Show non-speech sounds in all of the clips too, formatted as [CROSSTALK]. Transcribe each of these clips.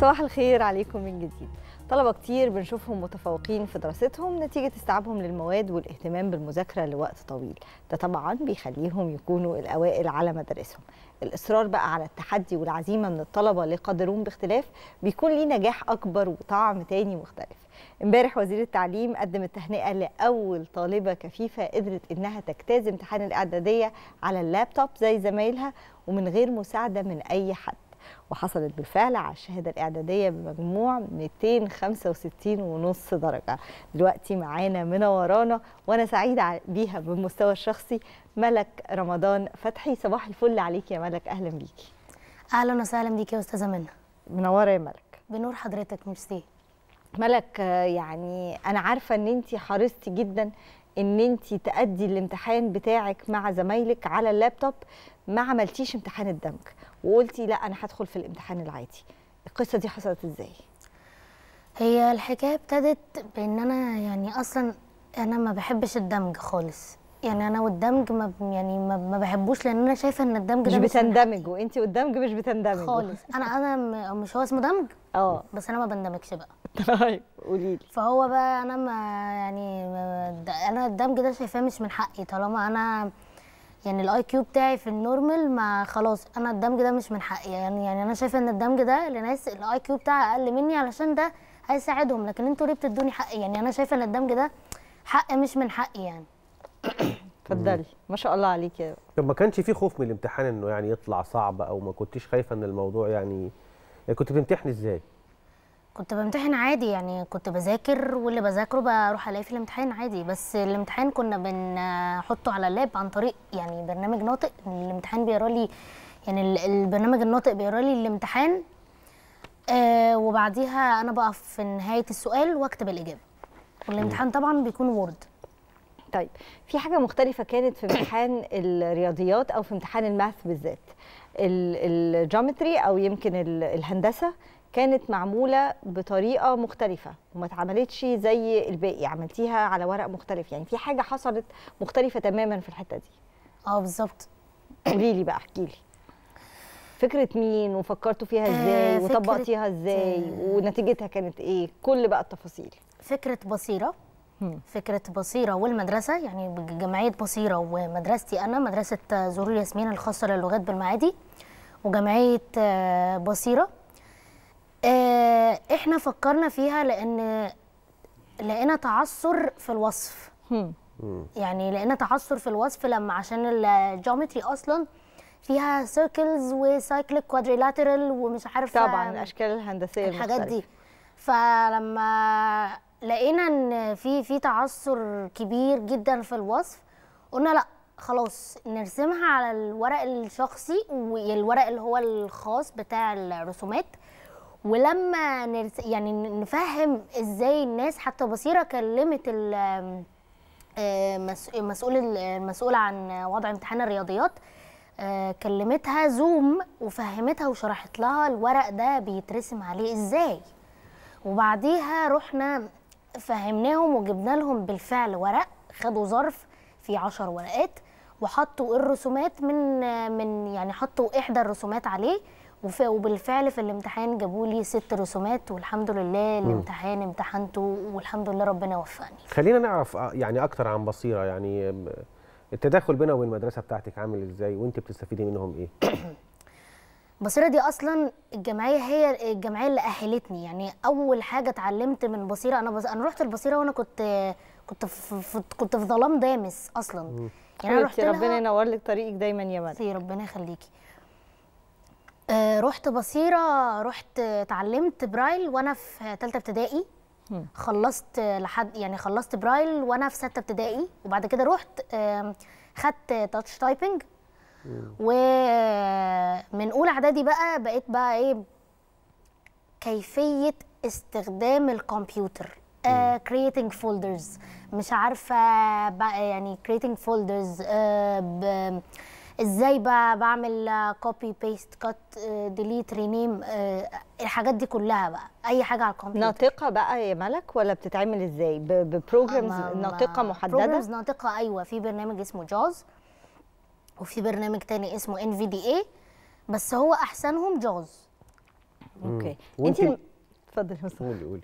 صباح الخير عليكم من جديد طلبة كتير بنشوفهم متفوقين في دراستهم نتيجة استيعابهم للمواد والاهتمام بالمذاكرة لوقت طويل ده طبعا بيخليهم يكونوا الأوائل على مدارسهم الإصرار بقى على التحدي والعزيمة من الطلبة اللي قادرون باختلاف بيكون ليه نجاح أكبر وطعم تاني مختلف امبارح وزير التعليم قدم التهنئة لأول طالبة كفيفة قدرت إنها تجتاز امتحان الإعدادية على اللابتوب زي زمايلها ومن غير مساعدة من أي حد وحصلت بالفعل على الشهاده الاعداديه بمجموع 265 ونص درجه دلوقتي معانا من ورانا وانا سعيده بيها بالمستوى الشخصي ملك رمضان فتحي صباح الفل عليك يا ملك اهلا بيكي اهلا وسهلا بيكي يا استاذه منى منوره يا ملك بنور حضرتك ميرسي ملك يعني انا عارفه ان انت حرصتي جدا ان انت تأدي الامتحان بتاعك مع زمايلك على اللابتوب ما عملتيش امتحان الدمج وقلتي لا انا هدخل في الامتحان العادي القصه دي حصلت ازاي هي الحكايه ابتدت بان انا يعني اصلا انا ما بحبش الدمج خالص يعني انا والدمج ما يعني ما بحبوش لان انا شايفه ان الدمج مش بتندمج وانت والدمج مش بتندمج خالص انا انا مش هو اسمه دمج اه بس انا ما بندمجش بقى طيب قولي فهو بقى انا ما يعني انا الدمج ده شايفاه مش من حقي طالما انا يعني الاي كيو بتاعي في النورمال ما خلاص انا الدمج ده مش من حقي يعني يعني انا شايفه ان الدمج ده لناس الاي كيو بتاعها اقل مني علشان ده هيساعدهم لكن انتوا ليه بتدوني حقي يعني انا شايفه ان الدمج ده حق مش من حقي يعني [COUGHS] اتفضلي ما شاء الله عليك يا طب ما كانش في خوف من الامتحان انه يعني يطلع صعب او ما كنتيش خايفه ان الموضوع يعني, يعني كنت بتمتحني ازاي كنت بمتحن عادي يعني كنت بذاكر واللي بذاكره بروح الاقي في الامتحان عادي بس الامتحان كنا بنحطه على اللاب عن طريق يعني برنامج ناطق الامتحان بيقرا لي يعني البرنامج الناطق بيقرا لي الامتحان آه وبعديها انا بقف في نهايه السؤال واكتب الاجابه والامتحان طبعا بيكون وورد طيب في حاجه مختلفه كانت في امتحان [COUGHS] الرياضيات او في امتحان الماث بالذات الجيومتري او يمكن الهندسه كانت معموله بطريقه مختلفه وما اتعملتش زي الباقي عملتيها على ورق مختلف يعني في حاجه حصلت مختلفه تماما في الحته دي اه بالظبط قولي لي بقى احكي لي فكره مين وفكرتوا فيها آه، ازاي آه وطبقتيها ازاي ونتيجتها كانت ايه كل بقى التفاصيل فكره بصيره فكرة بصيرة والمدرسة يعني جمعية بصيرة ومدرستي أنا مدرسة زهور ياسمين الخاصة للغات بالمعادي وجمعية آه، بصيرة آه، احنا فكرنا فيها لان لقينا تعثر في الوصف يعني لقينا تعثر في الوصف لما عشان الجيومتري اصلا فيها سيركلز وسايكليك كوادريلاترال ومش عارفه طبعا الاشكال الهندسيه الحاجات دي فلما لقينا ان في في تعثر كبير جدا في الوصف قلنا لا خلاص نرسمها على الورق الشخصي والورق اللي هو الخاص بتاع الرسومات ولما نرس يعني نفهم ازاي الناس حتى بصيره كلمت آه، مسؤول المسؤول عن وضع امتحان الرياضيات آه، كلمتها زوم وفهمتها وشرحت لها الورق ده بيترسم عليه ازاي وبعديها رحنا فهمناهم وجبنا لهم بالفعل ورق خدوا ظرف فيه عشر ورقات وحطوا الرسومات من من يعني حطوا احدى الرسومات عليه وبالفعل في الامتحان جابوا لي ست رسومات والحمد لله الامتحان امتحنته والحمد لله ربنا وفقني خلينا نعرف آه، يعني اكتر عن بصيره يعني التداخل بينها وبين المدرسه بتاعتك عامل ازاي وانت بتستفيدي منهم ايه [COUGHS] بصيره دي اصلا الجمعيه هي الجمعيه اللي اهلتني يعني اول حاجه اتعلمت من بصيره انا بص... انا رحت البصيره وانا كنت كنت في كنت في ظلام دامس اصلا يعني انا رحت ربنا ينور لك طريقك دايما يا مدام ربنا يخليكي آه، رحت بصيره رحت اتعلمت برايل وانا في ثالثه ابتدائي خلصت لحد يعني خلصت برايل وانا في سته ابتدائي وبعد كده رحت خدت تاتش تايبنج ومن اولى اعدادي بقى بقيت بقى ايه كيفيه استخدام الكمبيوتر كرييتنج آه، فولدرز مش عارفه بقى يعني كرييتنج فولدرز uh, ازاي بقى بعمل كوبي بيست كات ديليت رينيم الحاجات دي كلها بقى اي حاجه على الكمبيوتر ناطقه بقى يا ملك ولا بتتعمل ازاي ببروجرامز ناطقه محدده بروجرامز ناطقه ايوه في برنامج اسمه جاز وفي برنامج تاني اسمه ان في دي اي بس هو احسنهم جاز اوكي انت اتفضلي قولي قولي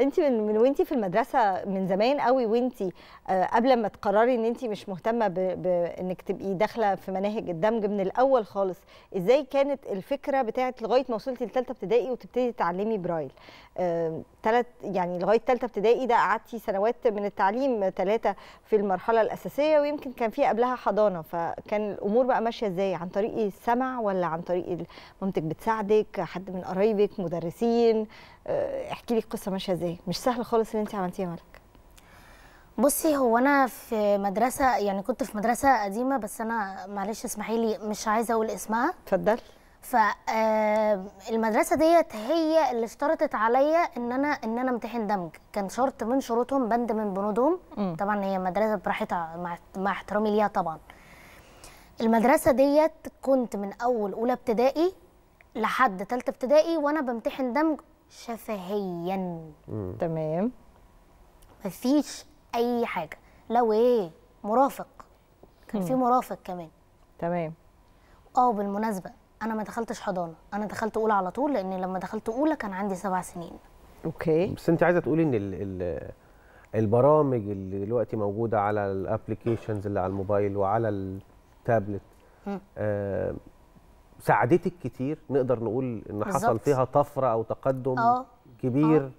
انت من, من وانت في المدرسه من زمان قوي وانت آه، قبل ما تقرري ان انت مش مهتمه بانك تبقي داخله في مناهج الدمج من الاول خالص ازاي كانت الفكره بتاعه لغايه ما وصلتي لثالثه ابتدائي وتبتدي تعلمي برايل ثلاث يعني لغايه ثالثه ابتدائي ده قعدتي سنوات من التعليم ثلاثه في المرحله الاساسيه ويمكن كان في قبلها حضانه فكان الامور بقى ماشيه ازاي عن طريق السمع ولا عن طريق مامتك بتساعدك حد من قرايبك مدرسين آه، احكي لي القصه ماشيه ازاي مش سهل خالص اللي انت عملتيه يا ملك بصي هو انا في مدرسه يعني كنت في مدرسه قديمه بس انا معلش اسمحي لي مش عايزه اقول اسمها اتفضل فالمدرسه آه، ديت هي اللي اشترطت عليا ان انا ان انا امتحن دمج كان شرط من شروطهم بند من بنودهم طبعا هي مدرسه براحتها مع, مع احترامي ليها طبعا المدرسه ديت كنت من اول اولى ابتدائي لحد ثالثه ابتدائي وانا بمتحن دمج شفهيا تمام مفيش اي حاجه لو ايه مرافق كان في مرافق كمان تمام اه بالمناسبه انا ما دخلتش حضانه انا دخلت اولى على طول لان لما دخلت اولى كان عندي سبع سنين اوكي بس انت عايزه تقولي ان الـ الـ البرامج اللي دلوقتي موجوده على الابلكيشنز اللي على الموبايل وعلى التابلت آه ساعدتك كتير نقدر نقول ان بالزبط. حصل فيها طفره او تقدم أوه. كبير أوه.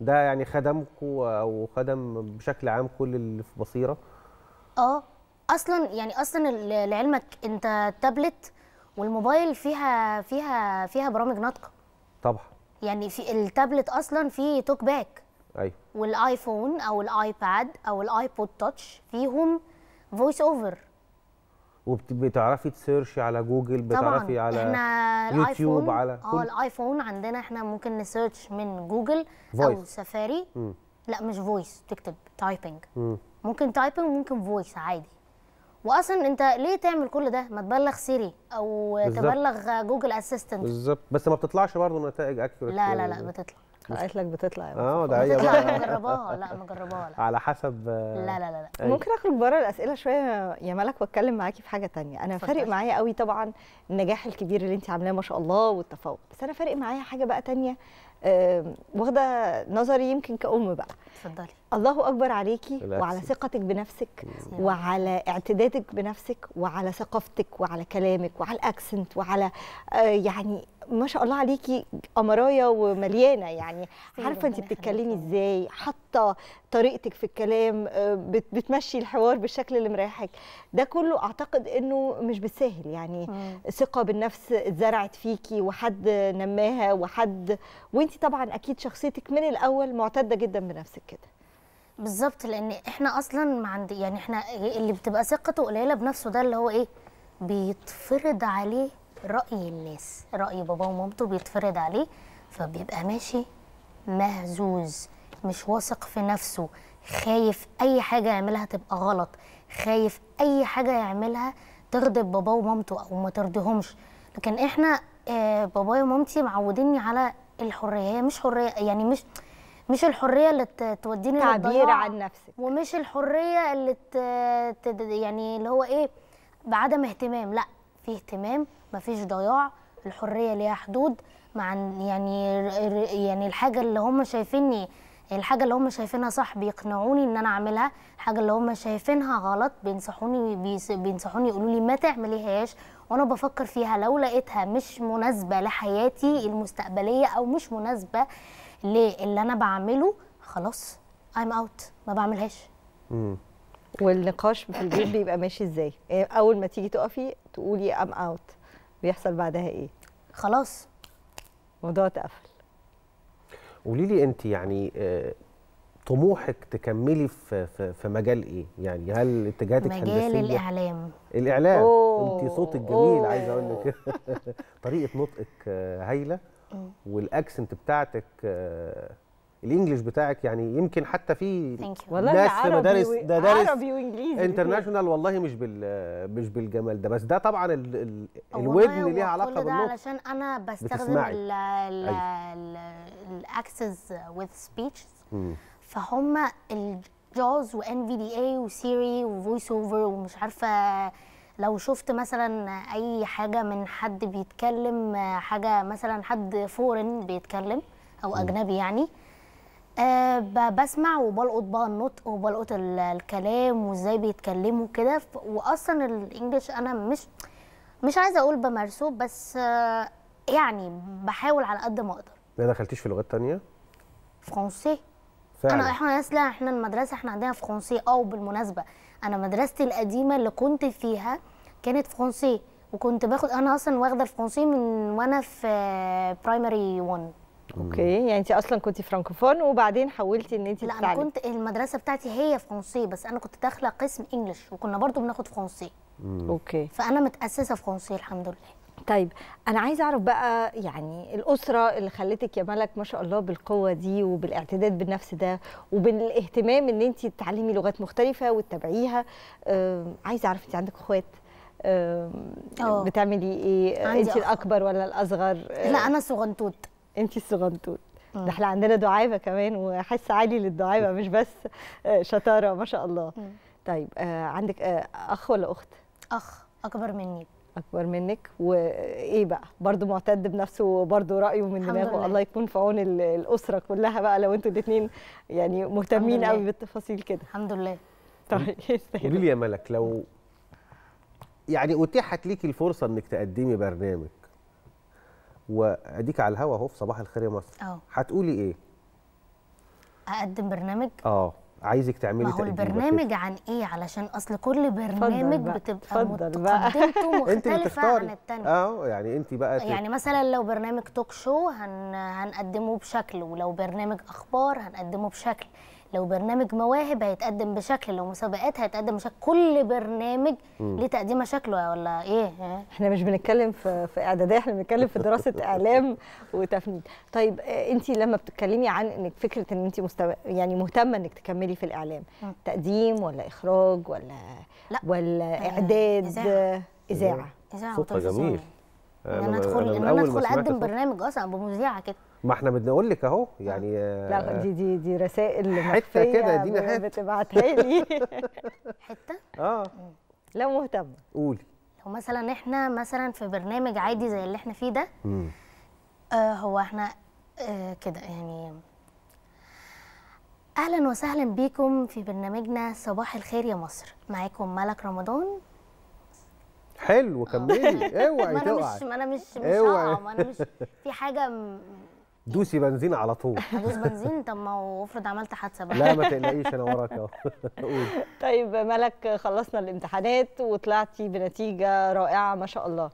ده يعني خدمكم او خدم بشكل عام كل اللي في بصيره اه اصلا يعني اصلا لعلمك انت تابلت والموبايل فيها فيها فيها برامج نطق طبعا يعني في التابلت اصلا فيه توك باك ايوه والايفون او الايباد او الايبود تاتش فيهم فويس اوفر وبتعرفي تسيرشي على جوجل بتعرفي طبعاً. على احنا يوتيوب على اه الايفون عندنا احنا ممكن نسيرش من جوجل voice. او سفاري م. لا مش فويس تكتب تايبنج ممكن تايبنج ممكن فويس عادي واصلا انت ليه تعمل كل ده ما تبلغ سيري او بالزبط. تبلغ جوجل اسيستنت بالظبط بس ما بتطلعش برضه نتائج اكيوريت لا لا يعني. لا بتطلع قالت لك بتطلع يا اه دعيه بقى مجرباها لا مجرباها لا على حسب لا لا لا, لا. آه، ممكن اخرج بره الاسئله شويه يا ملك واتكلم معاكي في حاجه تانية انا فارق معايا قوي طبعا النجاح الكبير اللي انت عاملاه ما شاء الله والتفوق بس انا فارق معايا حاجه بقى تانية واخده نظري يمكن كأم بقى اتفضلي الله اكبر عليكي وعلى ثقتك بنفسك وعلى اعتدادك بنفسك وعلى ثقافتك وعلى كلامك وعلى الاكسنت وعلى آه، يعني ما شاء الله عليكي قمرايا ومليانه يعني عارفه انت بتتكلمي ازاي حاطه طريقتك في الكلام آه، بتمشي الحوار بالشكل اللي مريحك ده كله اعتقد انه مش بالساهل يعني ثقه بالنفس اتزرعت فيكي وحد نماها وحد وانت طبعا اكيد شخصيتك من الاول معتده جدا بنفسك كده بالظبط لان احنا اصلا ما عند يعني احنا اللي بتبقى ثقته قليله بنفسه ده اللي هو ايه بيتفرض عليه راي الناس راي بابا ومامته بيتفرض عليه فبيبقى ماشي مهزوز مش واثق في نفسه خايف اي حاجه يعملها تبقى غلط خايف اي حاجه يعملها تغضب باباه ومامته او ما ترضيهمش لكن احنا آه، بابايا ومامتي معوديني على الحريه هي مش حريه يعني مش مش الحريه اللي توديني تعبير عن نفسك ومش الحريه اللي تد... يعني اللي هو ايه بعدم اهتمام لا في اهتمام مفيش ضياع الحريه ليها حدود مع يعني يعني الحاجه اللي هم شايفيني الحاجه اللي هم شايفينها صح بيقنعوني ان انا اعملها الحاجه اللي هم شايفينها غلط بينصحوني بيس... بينصحوني يقولوا لي ما تعمليهاش وانا بفكر فيها لو لقيتها مش مناسبه لحياتي المستقبليه او مش مناسبه ليه اللي انا بعمله خلاص ايم اوت ما بعملهاش والنقاش في البيت [COUGHS] بيبقى ماشي ازاي إيه، اول ما تيجي تقفي تقولي ام اوت بيحصل بعدها ايه خلاص الموضوع اتقفل قولي لي انت يعني آه، طموحك تكملي في في, في مجال ايه؟ يعني هل اتجاهاتك مجال هندسيه؟ مجال الاعلام الاعلام انت صوتك جميل عايزه اقول لك [LAUGHS] طريقه نطقك آه، هايله أمم. والاكسنت بتاعتك آه، الانجليش بتاعك يعني يمكن حتى في ناس في مدارس ده دارس عربي وانجليزي انترناشونال والله مش بال آه، مش بالجمال ده بس ده طبعا ال اللي الودن ليها علاقه بالنطق ده علشان انا بستخدم الاكسس وذ سبيتشز فهم الجاز وان في دي اي وسيري وفويس اوفر ومش عارفه لو شفت مثلا اي حاجه من حد بيتكلم حاجه مثلا حد فورن بيتكلم او اجنبي يعني أه بسمع وبلقط بقى النطق وبلقط الكلام وازاي بيتكلموا كده واصلا الانجليش انا مش مش عايزه اقول بمارسه بس أه يعني بحاول على قد ما اقدر ما دخلتيش في لغات تانية؟ فرنسي فعلا. انا احنا ناس لا احنا المدرسه احنا عندنا فرونسي او بالمناسبه انا مدرستي القديمه اللي كنت فيها كانت فرونسي وكنت باخد انا اصلا واخده الفرنسي من وانا في برايمري 1 اوكي يعني انت اصلا كنت فرانكوفون وبعدين حولتي ان انت لا انا كنت المدرسه بتاعتي هي فرونسي بس انا كنت داخله قسم انجلش وكنا برضو بناخد فرنسي اوكي فانا متاسسه فرونسي الحمد لله طيب انا عايزه اعرف بقى يعني الاسره اللي خلتك يا ملك ما شاء الله بالقوه دي وبالاعتداد بالنفس ده وبالاهتمام ان انت تتعلمي لغات مختلفه وتتابعيها عايزه اعرف انت عندك اخوات آه. بتعملي ايه انت الاكبر ولا الاصغر لا انا صغنطوط انت الصغنطوت آه. ده احنا عندنا دعابه كمان وحس عالي للدعابه مش بس آه، شطاره ما شاء الله طيب عندك اخ ولا اخت اخ اكبر مني اكبر منك وايه بقى برضو معتد بنفسه وبرضو رايه من دماغه الله يكون في عون الاسره كلها بقى لو انتوا الاثنين يعني مهتمين قوي بالتفاصيل كده الحمد لله طيب إيه قولي لي يا ملك لو يعني اتيحت ليكي الفرصه انك تقدمي برنامج واديك على الهوا اهو في صباح الخير يا مصر اه هتقولي ايه؟ اقدم برنامج؟ اه عايزك تعملي تقديم البرنامج عن ايه علشان اصل كل برنامج بتبقى متقدمته [LAUGHS] مختلفه عن التانية اه يعني انت بقى تت... يعني مثلا لو برنامج توك شو هن... هنقدمه بشكل ولو برنامج اخبار هنقدمه بشكل لو برنامج مواهب هيتقدم بشكل لو مسابقات هيتقدم بشكل كل برنامج ليه تقديمه شكله ولا ايه يعني احنا مش بنتكلم في في اعداديه احنا بنتكلم في دراسه [LAUGHS] اعلام وتفنيد طيب آه، انت لما بتتكلمي عن انك فكره ان انت مستو... يعني مهتمه انك تكملي في الاعلام تقديم ولا اخراج ولا لا. ولا آه، اعداد اذاعه اذاعه, إذاعة. صوتها جميل انا آه، يعني انا ادخل ان انا يعني ادخل اقدم برنامج اصلا أه، ابقى مذيعه كده ما احنا بنقول لك اهو يعني لا آه، دي دي دي رسائل حته كده دي حته بتبعتها لي [LAUGHS] حته اه لو مهتمه قولي لو مثلا احنا مثلا في برنامج عادي زي اللي احنا فيه ده آه هو احنا آه كده يعني اهلا وسهلا بيكم في برنامجنا صباح الخير يا مصر معاكم ملك رمضان حلو كملي [LAUGHS] اوعي ما انا مش ما انا مش مش هقع ما انا مش في حاجه م... يعني دوسي بنزين على طول دوسي [LAUGHS] بنزين طب ما هو افرض عملت حادثه بقى لا ما [LAUGHS] تقلقيش انا وراك اهو طيب ملك خلصنا الامتحانات وطلعتي بنتيجه رائعه ما شاء الله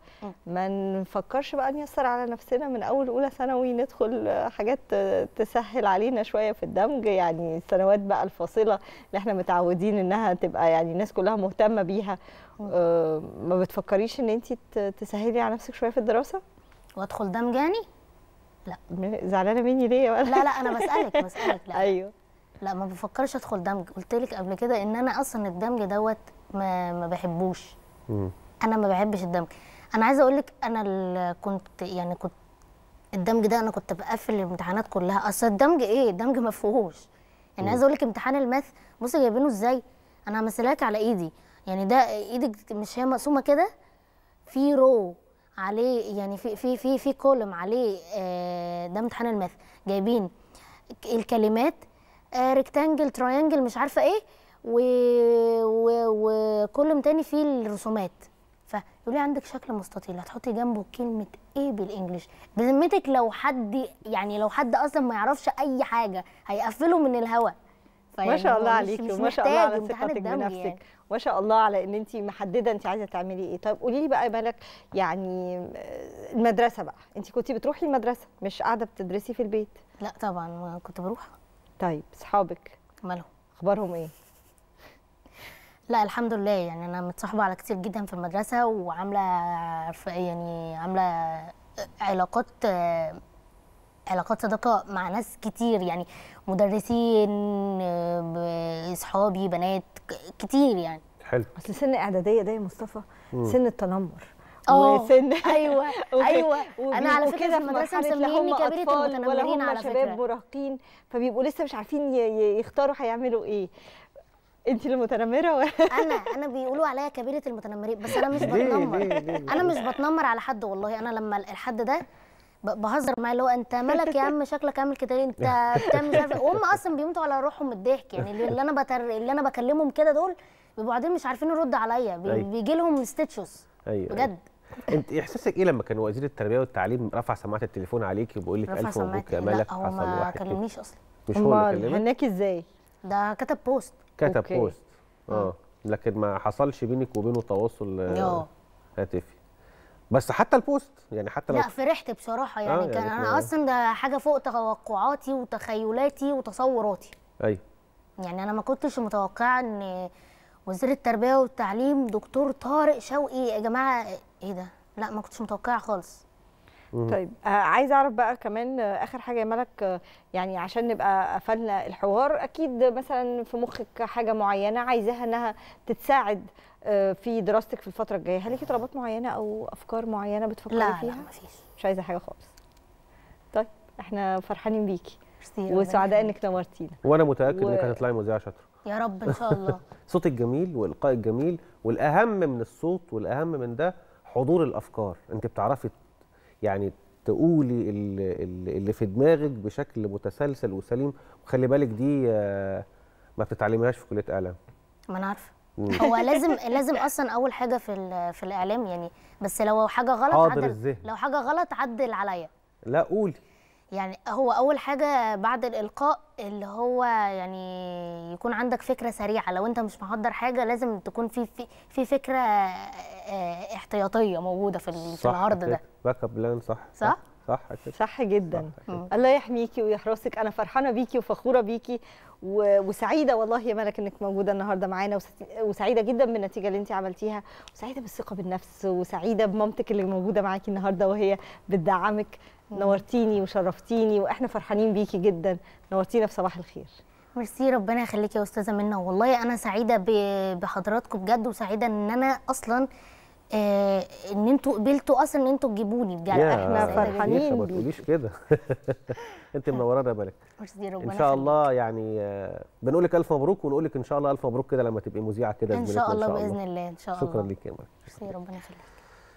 ما نفكرش بقى نيسر على نفسنا من اول اولى ثانوي ندخل حاجات تسهل علينا شويه في الدمج يعني السنوات بقى الفاصله اللي احنا متعودين انها تبقى يعني الناس كلها مهتمه بيها آه، ما بتفكريش ان انت تسهلي على نفسك شويه في الدراسه وادخل ده مجاني لا زعلانه مني ليه بقى لا لا انا بسالك [LAUGHS] بسالك لا ايوه لا ما بفكرش ادخل دمج قلت لك قبل كده ان انا اصلا الدمج دوت ما ما بحبوش م. انا ما بحبش الدمج انا عايزه اقول لك انا كنت يعني كنت الدمج ده انا كنت بقفل الامتحانات كلها اصل الدمج ايه الدمج ما فيهوش يعني عايزه اقول لك امتحان الماث بصي جايبينه ازاي انا همثلها على ايدي يعني ده ايدك مش هي مقسومه كده في رو عليه يعني في في في في كولم عليه آه ده امتحان الماث جايبين الكلمات آه ريكتانجل تريانجل مش عارفه ايه وكولم تاني فيه الرسومات فيقول لي عندك شكل مستطيل هتحطي جنبه كلمه ايه بالانجلش بذمتك لو حد يعني لو حد اصلا ما يعرفش اي حاجه هيقفله من الهواء ما طيب، شاء الله عليكي وما شاء الله على ثقتك بنفسك يعني. ما شاء الله على ان انت محدده انت عايزه تعملي ايه طيب قولي لي بقى مالك يعني آه، المدرسه بقى انت كنت بتروحي المدرسه مش قاعده بتدرسي في البيت لا طبعا كنت بروح طيب اصحابك مالهم اخبارهم ايه لا الحمد لله يعني انا متصاحبه على كتير جدا في المدرسه وعامله يعني عامله علاقات آه، علاقات صداقه مع ناس كتير يعني مدرسين اصحابي آه، بنات كتير يعني حلو اصل سن اعداديه ده يا مصطفى سن التنمر اه وسن [LAUGHS] ايوه [LAUGHS] ايوه انا على فكره في المدرسه مسميني كبيره المتنمرين على فكره شباب مراهقين فبيبقوا لسه مش عارفين يختاروا هيعملوا ايه انت المتنمره ولا انا انا بيقولوا عليا كبيره المتنمرين بس انا مش [LAUGHS] بتنمر انا مش بتنمر على حد والله انا لما الحد ده بهزر معاه اللي هو انت مالك يا عم شكلك عامل كده انت [LAUGHS] بتعمل مش عارف إيه. وهم اصلا بيموتوا على روحهم من الضحك يعني اللي انا بتر... اللي انا بكلمهم كده دول بيبقوا قاعدين مش عارفين يرد عليا بي... أيوه. بيجي لهم ستيتشوس أيوه،, أيوة. بجد انت احساسك ايه لما كان وزير التربيه والتعليم رفع سماعه التليفون عليكي وبيقول لك الف مبروك يا مالك حصل واحد ما كلمنيش اصلا مش هو اللي كلمك هناك ازاي ده كتب بوست كتب أوكي. بوست اه لكن ما حصلش بينك وبينه تواصل آه. هاتفي بس حتى البوست يعني حتى لو لا فرحت بصراحه يعني, آه كان يعني انا آه. اصلا ده حاجه فوق توقعاتي وتخيلاتي وتصوراتي ايوه يعني انا ما كنتش متوقعه ان وزير التربيه والتعليم دكتور طارق شوقي يا جماعه ايه ده لا ما كنتش متوقعه خالص طيب آه، عايز اعرف بقى كمان آه، اخر حاجه يا ملك يعني عشان نبقى قفلنا الحوار اكيد مثلا في مخك حاجه معينه عايزاها انها تتساعد آه، في دراستك في الفتره الجايه هل ليكي طلبات معينه او افكار معينه بتفكري لا فيها لا مفيش مش عايزه حاجه خالص طيب احنا فرحانين بيكي وسعداء انك نورتينا وانا متاكد و... انك هتطلعي مذيعه شاطره يا رب ان شاء الله [LAUGHS] صوتك جميل والقائك جميل والاهم من الصوت والاهم من ده حضور الافكار انت بتعرفي يعني تقولي اللي في دماغك بشكل متسلسل وسليم وخلي بالك دي آه، ما بتتعلميهاش في كليه اعلام ما انا عارفه هو [LAUGHS] لازم لازم اصلا اول حاجه في في الاعلام يعني بس لو حاجه غلط عدل لو حاجه غلط عدل عليا لا قولي يعني هو اول حاجه بعد الالقاء اللي هو يعني يكون عندك فكره سريعه لو انت مش محضر حاجه لازم تكون في في, في فكره آه، آه، احتياطيه موجوده في, في العرض ده باك اب بلان صح صح, صح؟ صح كده صح جدا صح آه. الله يحميكي ويحرسك انا فرحانه بيكي وفخوره بيكي و... وسعيده والله يا ملك انك موجوده النهارده معانا وس... وسعيده جدا بالنتيجه اللي انت عملتيها وسعيده بالثقه بالنفس وسعيده بمامتك اللي موجوده معاكي النهارده وهي بتدعمك آه. نورتيني وشرفتيني واحنا فرحانين بيكي جدا نورتينا في صباح الخير ميرسي ربنا يخليك يا استاذه منى والله انا سعيده بحضراتكم بجد وسعيده ان انا اصلا آه، ان انتوا قبلتوا اصلا ان انتوا تجيبوني بجد احنا فرحانين ما تقوليش كده [LAUGHS] انت منورانا يا ملك ميرسي ربنا ان شاء الله يعني آه، بنقول لك الف مبروك ونقول لك ان شاء الله الف مبروك كده لما تبقي مذيعه كده ان شاء الله باذن الله ان شاء الله شكرا لك يا ملك ميرسي ربنا يخليك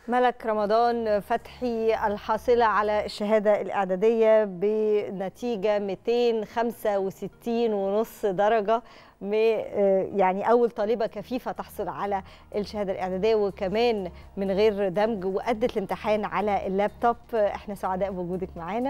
ملك رمضان فتحي الحاصلة على الشهادة الإعدادية بنتيجة 265 ونص درجة يعني أول طالبة كفيفة تحصل على الشهادة الإعدادية وكمان من غير دمج وأدت الامتحان على اللابتوب احنا سعداء بوجودك معانا